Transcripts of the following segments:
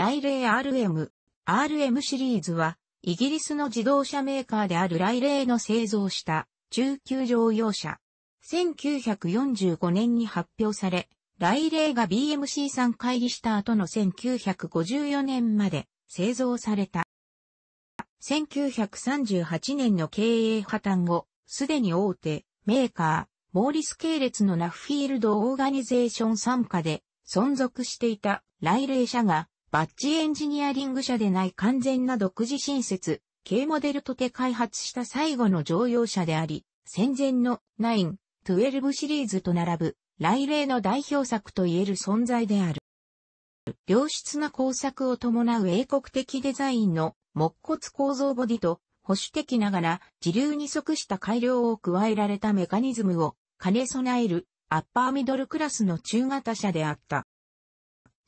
ライレ RM、RM シリーズは、イギリスの自動車メーカーであるライレーの製造した中級乗用車。1945年に発表され、ライレーが BMC さん会議した後の1954年まで製造された。1938年の経営破綻後、すでに大手メーカー、モーリス系列のナフフィールドオーガニゼーション参加で存続していたライレー社がバッジエンジニアリング社でない完全な独自新設、軽モデルとて開発した最後の乗用車であり、戦前の9、12シリーズと並ぶ、来例の代表作と言える存在である。良質な工作を伴う英国的デザインの木骨構造ボディと保守的ながら自流に即した改良を加えられたメカニズムを兼ね備えるアッパーミドルクラスの中型車であった。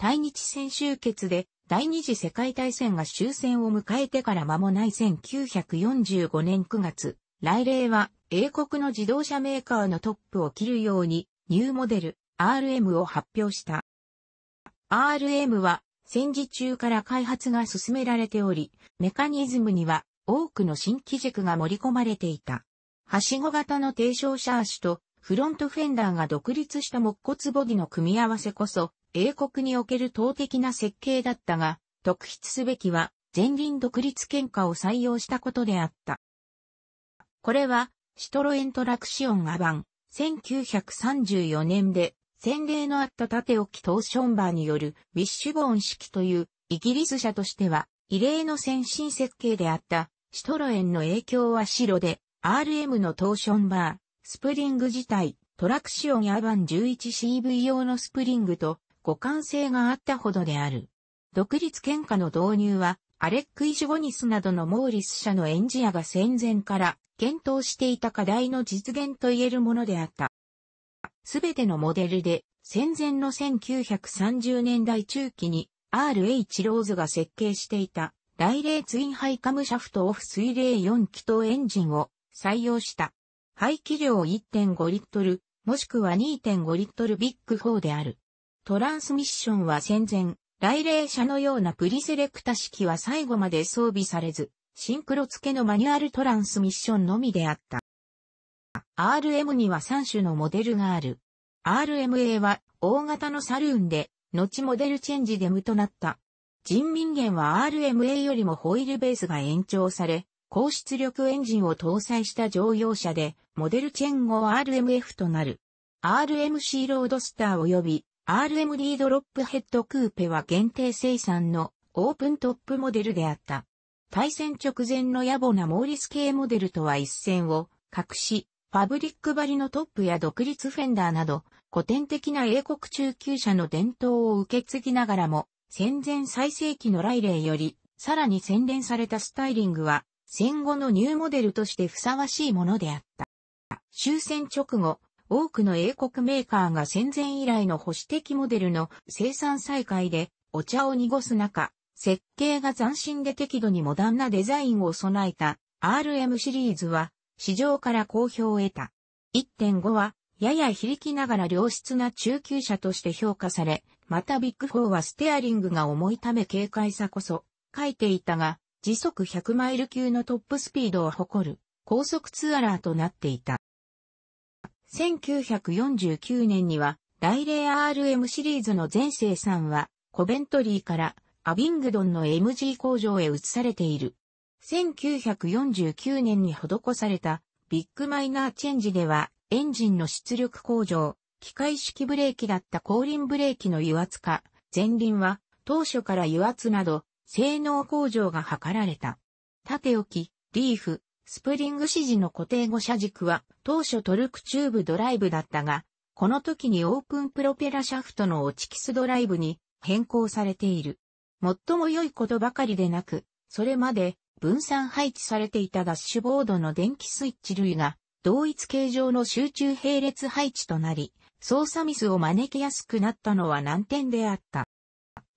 対日戦終結で第二次世界大戦が終戦を迎えてから間もない1945年9月、来例は英国の自動車メーカーのトップを切るようにニューモデル RM を発表した。RM は戦時中から開発が進められており、メカニズムには多くの新機軸が盛り込まれていた。はしご型の低床シ足とフロントフェンダーが独立した木骨ボディの組み合わせこそ英国における党的な設計だったが、特筆すべきは、前輪独立喧嘩を採用したことであった。これは、シトロエントラクシオンアバン、1934年で、洗礼のあった縦置きトーションバーによるウィッシュボーン式という、イギリス社としては、異例の先進設計であった、シトロエンの影響は白で、RM のトーションバー、スプリング自体、トラクシオンアバン 11CV 用のスプリングと、互換性があったほどである。独立喧嘩の導入は、アレック・イジュゴニスなどのモーリス社のエンジアが戦前から検討していた課題の実現と言えるものであった。すべてのモデルで戦前の1930年代中期に RH ローズが設計していた大霊ツインハイカムシャフトオフ水冷4気筒エンジンを採用した。排気量1.5リットル、もしくは2.5リットルビッグ4である。トランスミッションは戦前、来霊車のようなプリセレクタ式は最後まで装備されず、シンクロ付けのマニュアルトランスミッションのみであった。RM には3種のモデルがある。RMA は大型のサルーンで、後モデルチェンジで無となった。人民元は RMA よりもホイールベースが延長され、高出力エンジンを搭載した乗用車で、モデルチェン後 RMF となる。RMC ロードスター及び RM d ドロップヘッドクーペは限定生産のオープントップモデルであった。対戦直前の野暮なモーリス系モデルとは一線を隠し、ファブリック張りのトップや独立フェンダーなど、古典的な英国中級者の伝統を受け継ぎながらも、戦前最盛期のライレーより、さらに洗練されたスタイリングは、戦後のニューモデルとしてふさわしいものであった。終戦直後、多くの英国メーカーが戦前以来の保守的モデルの生産再開でお茶を濁す中、設計が斬新で適度にモダンなデザインを備えた RM シリーズは市場から好評を得た。1.5はやや非力ながら良質な中級者として評価され、またビッグ4はステアリングが重いため軽快さこそ書いていたが、時速100マイル級のトップスピードを誇る高速ツアラーとなっていた。1949年には、大霊 RM シリーズの全生産は、コベントリーからアビングドンの MG 工場へ移されている。1949年に施されたビッグマイナーチェンジでは、エンジンの出力向上、機械式ブレーキだった後輪ブレーキの油圧化、前輪は当初から油圧など性能向上が図られた。縦置き、リーフ、スプリング指示の固定後車軸は当初トルクチューブドライブだったが、この時にオープンプロペラシャフトの落ちキスドライブに変更されている。最も良いことばかりでなく、それまで分散配置されていたダッシュボードの電気スイッチ類が同一形状の集中並列配置となり、操作ミスを招きやすくなったのは難点であった。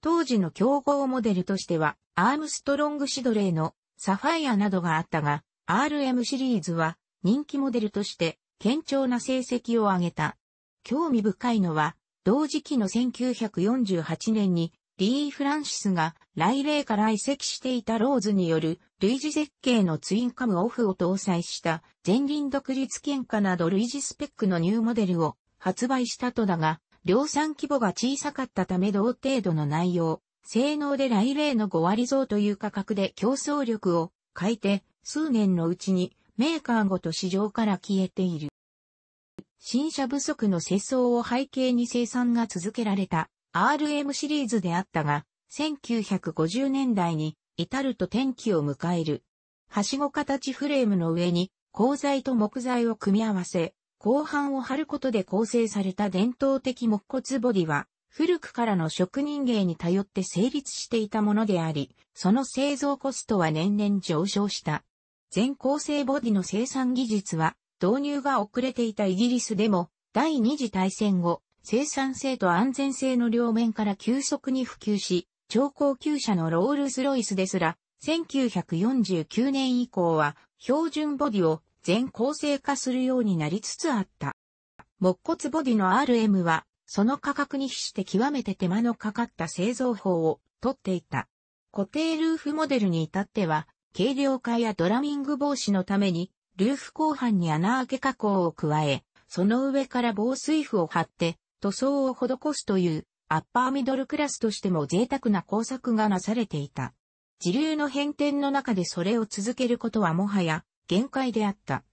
当時の競合モデルとしては、アームストロングシドレーのサファイアなどがあったが、RM シリーズは人気モデルとして堅調な成績を上げた。興味深いのは、同時期の1948年にリー・フランシスが来例から移籍していたローズによる類似設計のツインカムオフを搭載した前輪独立喧嘩など類似スペックのニューモデルを発売したとだが、量産規模が小さかったため同程度の内容、性能で来例の5割増という価格で競争力を変えて数年のうちにメーカーごと市場から消えている。新車不足の世相を背景に生産が続けられた RM シリーズであったが、1950年代に至ると転機を迎える。はしご形フレームの上に鋼材と木材を組み合わせ、後半を張ることで構成された伝統的木骨ボディは、古くからの職人芸に頼って成立していたものであり、その製造コストは年々上昇した。全構成ボディの生産技術は導入が遅れていたイギリスでも第二次大戦後、生産性と安全性の両面から急速に普及し、超高級車のロールスロイスですら、1949年以降は標準ボディを全構成化するようになりつつあった。木骨ボディの RM は、その価格に比して極めて手間のかかった製造法をとっていた。固定ルーフモデルに至っては、軽量化やドラミング防止のために、ルーフ後半に穴開け加工を加え、その上から防水布を貼って、塗装を施すという、アッパーミドルクラスとしても贅沢な工作がなされていた。自流の変遷の中でそれを続けることはもはや限界であった。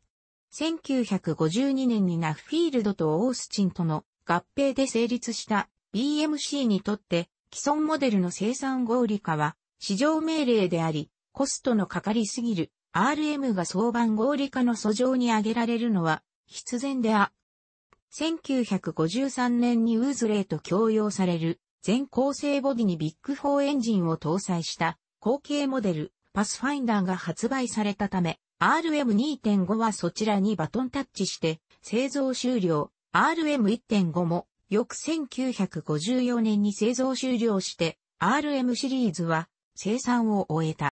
1952年にナフィールドとオースチンとの合併で成立した BMC にとって既存モデルの生産合理化は市場命令であり、コストのかかりすぎる RM が相番合理化の訴状に挙げられるのは必然であ。1953年にウーズレイと共用される全構成ボディにビッグ4エンジンを搭載した後継モデルパスファインダーが発売されたため RM2.5 はそちらにバトンタッチして製造終了 RM1.5 も翌1954年に製造終了して RM シリーズは生産を終えた。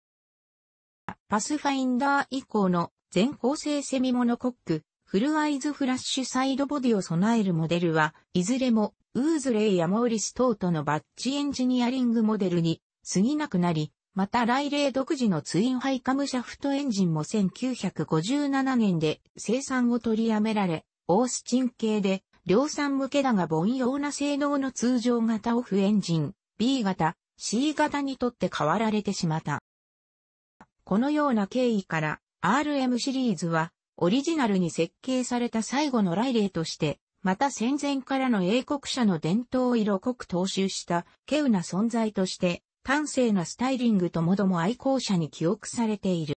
パスファインダー以降の全構成セミモノコック、フルアイズフラッシュサイドボディを備えるモデルは、いずれも、ウーズレイやモーリス等とのバッチエンジニアリングモデルに過ぎなくなり、また来例独自のツインハイカムシャフトエンジンも1957年で生産を取りやめられ、オースチン系で量産向けだが凡庸な性能の通常型オフエンジン、B 型、C 型にとって変わられてしまった。このような経緯から RM シリーズはオリジナルに設計された最後の来例として、また戦前からの英国社の伝統を色濃く踏襲した稀有な存在として、端正なスタイリングともども愛好者に記憶されている。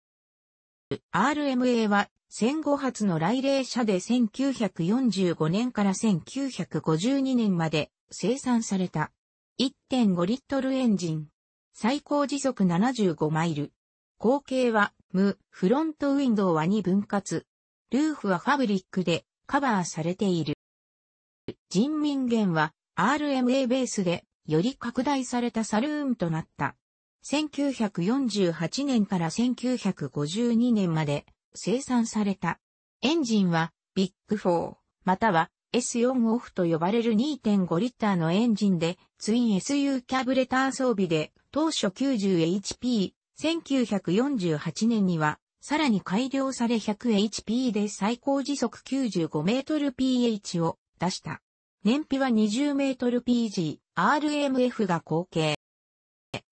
RMA は戦後初の来例社で1945年から1952年まで生産された1.5リットルエンジン。最高時速75マイル。後継は無、フロントウィンドウは2分割。ルーフはファブリックでカバーされている。人民元は RMA ベースでより拡大されたサルーンとなった。1948年から1952年まで生産された。エンジンはビッグ4または S4 オフと呼ばれる2.5リッターのエンジンでツイン SU キャブレター装備で当初 90HP 1948年には、さらに改良され 100HP で最高時速 95mph を出した。燃費は 20mpg、RMF が後継。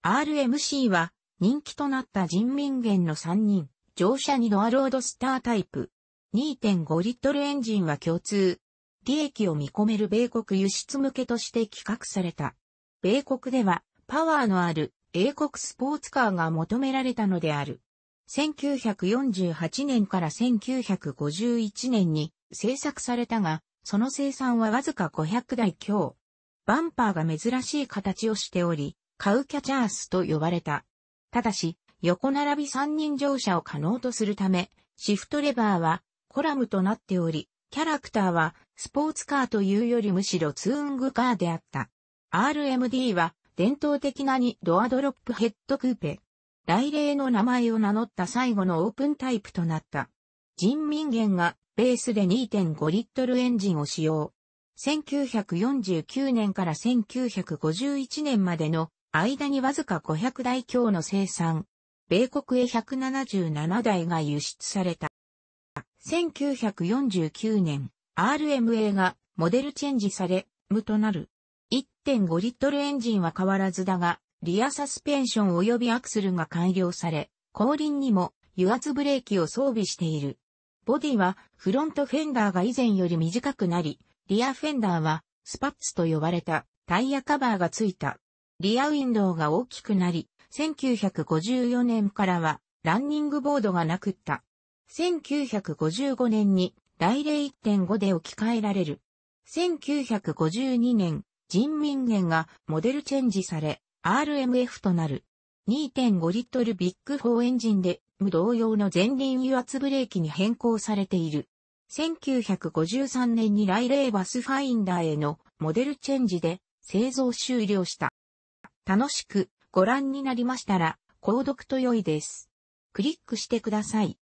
RMC は人気となった人民元の3人、乗車2ドアロードスタータイプ。2.5リットルエンジンは共通。利益を見込める米国輸出向けとして企画された。米国ではパワーのある英国スポーツカーが求められたのである。1948年から1951年に製作されたが、その生産はわずか500台強。バンパーが珍しい形をしており、カウキャチャースと呼ばれた。ただし、横並び3人乗車を可能とするため、シフトレバーはコラムとなっており、キャラクターはスポーツカーというよりむしろツーングカーであった。RMD は伝統的な2ドアドロップヘッドクーペ。来例の名前を名乗った最後のオープンタイプとなった。人民元がベースで2.5リットルエンジンを使用。1949年から1951年までの間にわずか500台強の生産。米国へ177台が輸出された。1949年、RMA がモデルチェンジされ、無となる。1.5リットルエンジンは変わらずだが、リアサスペンション及びアクスルが改良され、後輪にも油圧ブレーキを装備している。ボディはフロントフェンダーが以前より短くなり、リアフェンダーはスパッツと呼ばれたタイヤカバーがついた。リアウィンドウが大きくなり、1954年からはランニングボードがなくった。1955年に、大例1.5で置き換えられる。1952年、人民元がモデルチェンジされ、RMF となる。2.5リットルビッグ4エンジンで、無同様の前輪油圧ブレーキに変更されている。1953年にライレーバスファインダーへのモデルチェンジで製造終了した。楽しくご覧になりましたら、購読と良いです。クリックしてください。